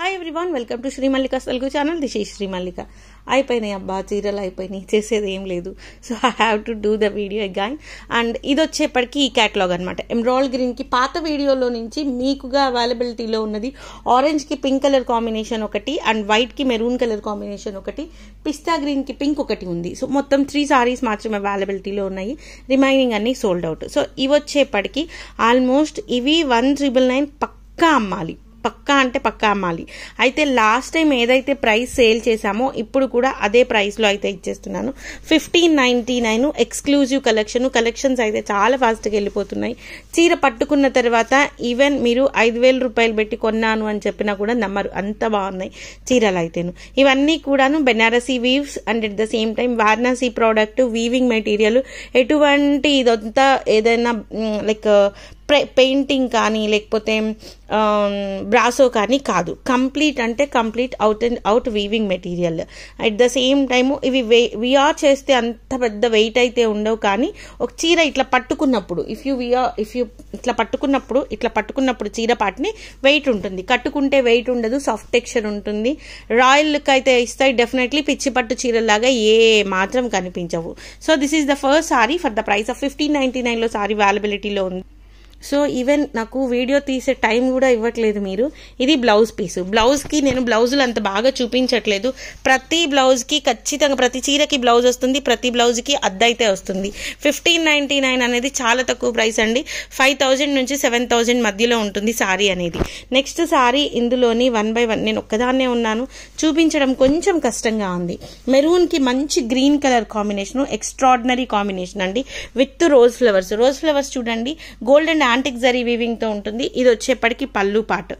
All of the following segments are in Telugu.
hi everyone welcome to Srimallika Telugu channel this ఈ శ్రీమల్లిక అయిపోయినాయి అబ్బా చీరలు అయిపోయినాయి చేసేది ఏం లేదు so I have to do the video again and ఇది వచ్చేప్పటికీ ఈ క్యాటలాగ్ అనమాట ఎమ్రాల్ గ్రీన్కి పాత వీడియోలో నుంచి మీకుగా అవైలబిలిటీలో ఉన్నది ఆరెంజ్కి పింక్ కలర్ కాంబినేషన్ ఒకటి అండ్ వైట్కి మెరూన్ కలర్ కాంబినేషన్ ఒకటి పిస్తా గ్రీన్కి పింక్ ఒకటి ఉంది సో మొత్తం త్రీ సారీస్ మాత్రం అవైలబిలిటీలో ఉన్నాయి రిమైనింగ్ అన్నీ సోల్డ్ అవుట్ సో ఇవి వచ్చేప్పటికీ ఆల్మోస్ట్ ఇవి వన్ ట్రిబుల్ నైన్ పక్కా అమ్మాలి పక్కా అంటే పక్కా అమ్మాలి అయితే లాస్ట్ టైం ఏదైతే ప్రైస్ సేల్ చేశామో ఇప్పుడు కూడా అదే ప్రైస్లో అయితే ఇచ్చేస్తున్నాను fifteen ninety nine exclusive collection collections అయితే చాలా ఫాస్ట్గా వెళ్ళిపోతున్నాయి చీర పట్టుకున్న తర్వాత ఈవెన్ మీరు ఐదు వేల రూపాయలు పెట్టి కొన్నాను అని చెప్పినా కూడా నమ్మరు అంత బాగున్నాయి చీరలు అయితేను ఇవన్నీ కూడాను Banarasi weaves and at the same time Varanasi product weaving material ఎటువంటి ఇదంతా ఏదైనా లైక్ పెయింటింగ్ కానీ లేకపోతే బ్రాసో కానీ కాదు కంప్లీట్ అంటే complete out and out weaving material at the same time ఇవి వే విఆర్ చేస్తే అంత పెద్ద వెయిట్ అయితే ఉండవు కానీ ఒక చీర ఇట్లా పట్టుకున్నప్పుడు if you wear if you ఇట్లా పట్టుకున్నప్పుడు ఇట్లా పట్టుకున్నప్పుడు చీర పాటిని వెయిట్ ఉంటుంది కట్టుకుంటే వెయిట్ ఉండదు సాఫ్ట్ టెక్స్చర్ ఉంటుంది రాయల్ లుక్ అయితే ఇస్తాయి డెఫినెట్లీ పిచ్చి పట్టు చీరలాగా ఏ మాత్రం కనిపించవు so this is the first sari for the price of fifteen ninety నైన్లో సారీ అవైలబిలిటీలో ఉంది సో ఈవెన్ నాకు వీడియో తీసే టైం కూడా ఇవ్వట్లేదు మీరు ఇది బ్లౌజ్ పీసు బ్లౌజ్కి నేను బ్లౌజులు అంత బాగా చూపించట్లేదు ప్రతి బ్లౌజ్కి ఖచ్చితంగా ప్రతి చీరకి బ్లౌజ్ వస్తుంది ప్రతి బ్లౌజ్కి అద్దయితే వస్తుంది ఫిఫ్టీన్ నైంటీ నైన్ అనేది చాలా తక్కువ ప్రైస్ అండి ఫైవ్ థౌజండ్ నుంచి సెవెన్ మధ్యలో ఉంటుంది సారీ అనేది నెక్స్ట్ సారీ ఇందులోని వన్ బై వన్ నేను ఒక్కదాన్నే ఉన్నాను చూపించడం కొంచెం కష్టంగా ఉంది మెరూన్కి మంచి green colour combination extraordinary combination అండి with rose flowers rose flowers చూడండి గోల్డ్ ఇది యాంటిక్ జరీ వీవింగ్తో ఉంటుంది ఇది వచ్చేప్పటికి పళ్ళు పాటు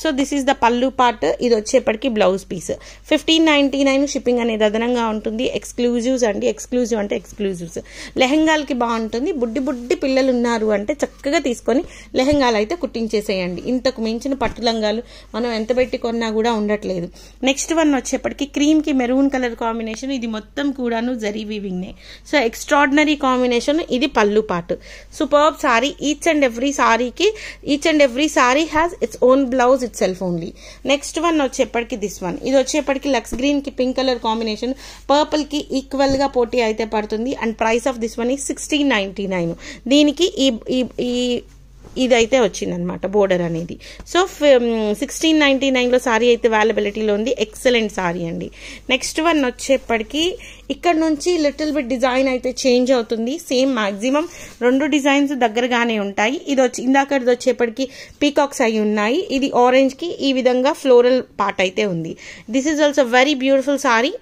so this is the pallu part ఇది వచ్చేప్పటికి blouse piece fifteen ninety nine shipping అనేది అదనంగా ఉంటుంది ఎక్స్క్లూజివ్స్ అండి ఎక్స్క్లూజివ్ అంటే ఎక్స్క్లూజివ్స్ లెహెంగాలకి బాగుంటుంది బుడ్డి బుడ్డి పిల్లలు ఉన్నారు అంటే చక్కగా తీసుకొని లెహెంగాలు అయితే కుట్టించేసేయండి ఇంతకు మించిన పట్టు లంగాలు మనం ఎంత పెట్టి కొన్నా కూడా ఉండట్లేదు నెక్స్ట్ వన్ వచ్చేప్పటికి క్రీమ్కి మెరూన్ కలర్ కాంబినేషన్ ఇది మొత్తం కూడాను జరీ వీవింగ్నే సో ఎక్స్ట్రాడినరీ కాంబినేషన్ ఇది pallu part super sari each and every సారీకి each and every sari has its own blouse rose itself only next one వచ్చేప్పటికి దిస్ వన్ ఇది వచ్చేప్పటికి లక్స్ గ్రీన్ కి పింక్ కలర్ కాంబినేషన్ పర్పుల్ కి ఈక్వల్ గా పోటీ అయితే పడుతుంది and price of this one ఈ సిక్స్టీన్ నైన్ దీనికి ఈ ఈ ఇదైతే వచ్చిందనమాట బోర్డర్ అనేది సో సిక్స్టీన్ నైన్టీ నైన్లో సారీ అయితే అవైలబిలిటీలో ఉంది ఎక్సలెంట్ సారీ అండి నెక్స్ట్ వన్ వచ్చేప్పటికి ఇక్కడ నుంచి లిటిల్ బిట్ డిజైన్ అయితే చేంజ్ అవుతుంది సేమ్ మ్యాక్సిమం రెండు డిజైన్స్ దగ్గరగానే ఉంటాయి ఇది వచ్చి ఇందాక వచ్చేప్పటికి పీకాక్స్ అయి ఉన్నాయి ఇది ఆరెంజ్కి ఈ విధంగా ఫ్లోరల్ పార్ట్ అయితే ఉంది this is also very beautiful sari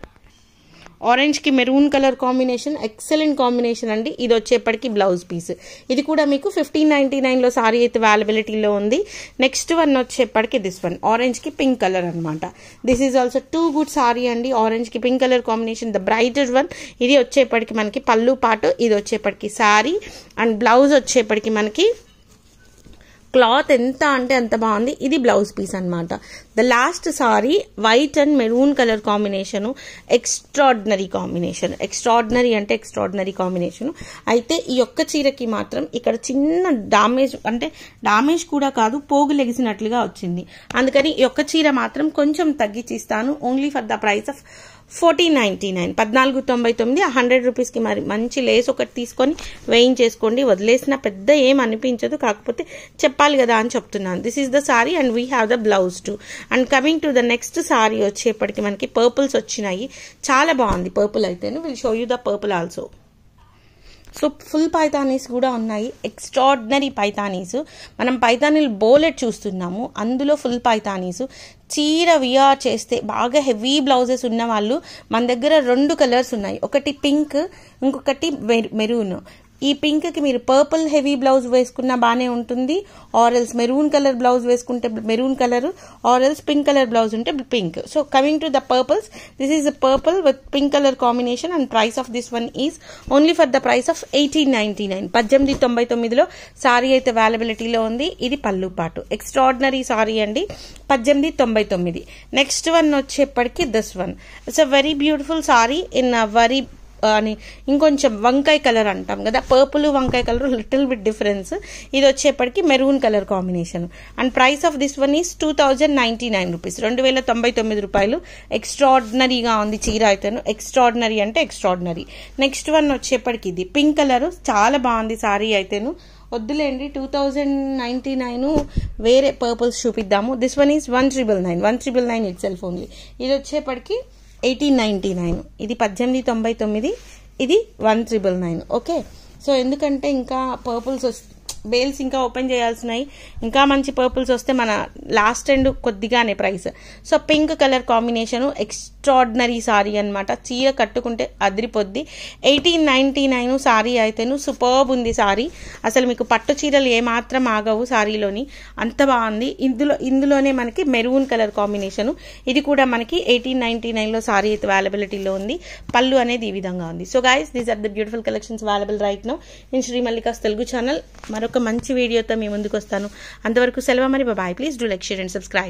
ఆరెంజ్కి maroon colour combination excellent combination అండి ఇది వచ్చేప్పటికి బ్లౌజ్ పీస్ ఇది కూడా మీకు ఫిఫ్టీన్ నైన్టీ నైన్లో సారీ అయితే అవైలబిలిటీలో ఉంది నెక్స్ట్ వన్ వచ్చేప్పటికి దిస్ వన్ ఆరెంజ్కి పింక్ కలర్ అనమాట this is also too good sari అండి ఆరెంజ్కి pink colour combination the brighter one ఇది వచ్చేప్పటికి మనకి పళ్ళు పాటు ఇది వచ్చేప్పటికి సారీ అండ్ బ్లౌజ్ వచ్చేప్పటికి మనకి క్లాత్ ఎంత అంటే అంత బాగుంది ఇది బ్లౌజ్ పీస్ అనమాట the last sari white and maroon colour combination extraordinary combination extraordinary అంటే ఎక్స్ట్రాడినరీ కాంబినేషన్ అయితే ఈ యొక్క చీరకి మాత్రం ఇక్కడ చిన్న డామేజ్ అంటే డామేజ్ కూడా కాదు పోగు లెగిసినట్లుగా వచ్చింది అందుకని ఈ యొక్క చీర మాత్రం కొంచెం తగ్గించిస్తాను only for the price of fourteen ninety nine పద్నాలుగు తొంభై తొమ్మిది హండ్రెడ్ రూపీస్కి మరి మంచి లేస్ ఒకటి తీసుకొని వేయించేసుకోండి వదిలేసిన పెద్ద ఏం అనిపించదు కాకపోతే చెప్పాలి కదా అని చెప్తున్నాను this is the sari and we have the blouse too and coming to the next sari వచ్చేప్పటికి మనకి పర్పుల్స్ వచ్చినాయి చాలా బాగుంది పర్పుల్ అయితే will show you the purple also so full Paithanis కూడా ఉన్నాయి ఎక్స్ట్రాడినరీ పైథానీస్ మనం పైతానీలు బోలెట్ చూస్తున్నాము అందులో ఫుల్ పైథానీస్ చీర వియా చేస్తే బాగా హెవీ బ్లౌజెస్ ఉన్న వాళ్ళు మన దగ్గర రెండు కలర్స్ ఉన్నాయి ఒకటి పింక్ ఇంకొకటి మెరూన్ ఈ పింక్కి మీరు పర్పుల్ హెవీ బ్లౌజ్ వేసుకున్నా బాగానే ఉంటుంది ఎల్స్ మెరూన్ కలర్ బ్లౌజ్ వేసుకుంటే maroon colour else pink colour blouse ఉంటే pink so coming to the purples this is purple with pink colour combination and price of this one is only for the price of eighteen ninety nine పద్దెనిమిది తొంభై తొమ్మిదిలో సారీ అయితే అవైలబిలిటీలో ఉంది ఇది పల్లు పాటు ఎక్స్ట్రాడినరీ సారీ అండి పద్దెనిమిది తొంభై తొమ్మిది నెక్స్ట్ వన్ వచ్చేప్పటికి this one it's a very beautiful sari in very అని ఇంకొంచెం వంకాయ కలర్ అంటాం కదా పర్పుల్ వంకాయ కలర్ లిటిల్ బిట్ డిఫరెన్స్ ఇది వచ్చేప్పటికి maroon colour combination and price of this one is two thousand ninety nine rupees రెండు వేల తొంభై తొమ్మిది రూపాయలు ఎక్స్ట్రాడినరీగా ఉంది చీర అయితేను ఎక్స్ట్రాడినరీ అంటే ఎక్స్ట్రాడినరీ నెక్స్ట్ వన్ వచ్చేప్పటికి ఇది పింక్ కలర్ చాలా బాగుంది సారీ అయితేను వద్దులేండి టూ థౌజండ్ నైంటీ నైన్ వేరే పర్పుల్స్ చూపిద్దాము this one is one triple nine one triple nine itself only ఇది వచ్చేప్పటికి ఎయిటీన్ నైన్టీ నైన్ ఇది పద్దెనిమిది తొంభై తొమ్మిది ఇది one triple nine okay so ఎందుకంటే ఇంకా పర్పుల్స్ బేల్స్ ఇంకా ఓపెన్ చేయాల్సినవి ఇంకా మంచి పర్పుల్స్ వస్తే మన లాస్ట్ అండ్ కొద్దిగానే price so pink colour combination extraordinary sari అనమాట చీర కట్టుకుంటే అదిరిపోద్ది ఎయిటీన్ నైన్టీ నైన్ సారీ అయితేను సూపర్బ్ ఉంది సారీ అసలు మీకు పట్టు చీరలు ఏమాత్రం ఆగవు సారీలోని అంత బాగుంది ఇందులో ఇందులోనే మనకి మెరూన్ కలర్ కాంబినేషను ఇది కూడా మనకి ఎయిటీన్ నైంటీ నైన్లో సారీ అయితే అవైలబిలిటీలో ఉంది పళ్ళు అనేది ఈ విధంగా ఉంది so guys these are the beautiful collections available right now నేను మల్లికాస్ తెలుగు ఛానల్ మరొక మంచి వీడియోతో మీ ముందుకు వస్తాను అంతవరకు సెలవు మరి bye please do like share and subscribe